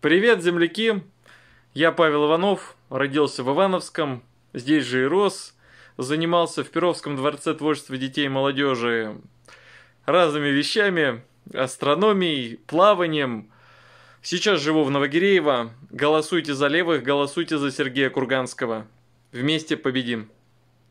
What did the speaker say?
Привет, земляки! Я Павел Иванов, родился в Ивановском, здесь же и рос, занимался в Перовском дворце творчества детей и молодежи разными вещами, астрономией, плаванием. Сейчас живу в Новогиреево. Голосуйте за левых, голосуйте за Сергея Курганского. Вместе победим!